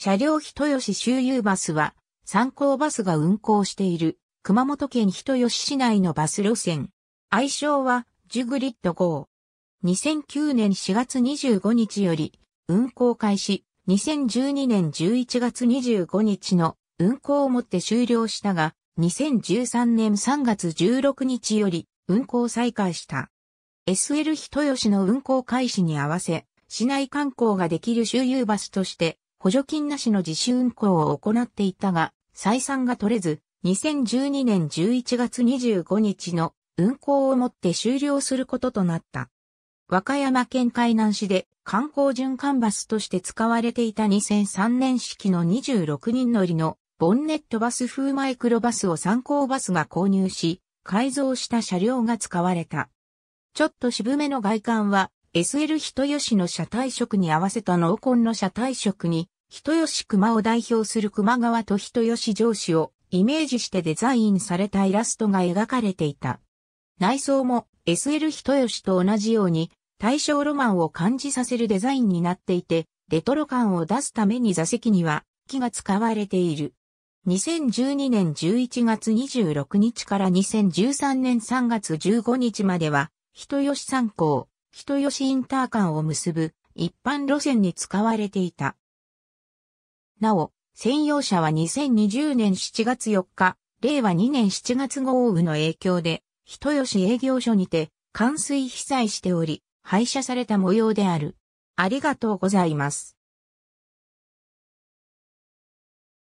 車両人吉周遊バスは、参考バスが運行している、熊本県人吉市内のバス路線。愛称は、ジュグリッド号。2009年4月25日より、運行開始、2012年11月25日の運行をもって終了したが、2013年3月16日より運行再開した。SL 人吉の運行開始に合わせ、市内観光ができる周遊バスとして、補助金なしの自主運行を行っていたが、採算が取れず、2012年11月25日の運行をもって終了することとなった。和歌山県海南市で観光循環バスとして使われていた2003年式の26人乗りのボンネットバス風マイクロバスを参考バスが購入し、改造した車両が使われた。ちょっと渋めの外観は SL 人吉の車体色に合わせた濃紺の車体色に、人吉熊を代表する熊川と人吉上司をイメージしてデザインされたイラストが描かれていた。内装も SL 人吉と同じように大正ロマンを感じさせるデザインになっていて、レトロ感を出すために座席には木が使われている。2012年11月26日から2013年3月15日までは、人吉参考。人吉インター間を結ぶ一般路線に使われていた。なお、専用車は2020年7月4日、令和2年7月豪雨の影響で、人吉営業所にて、冠水被災しており、廃車された模様である。ありがとうございます。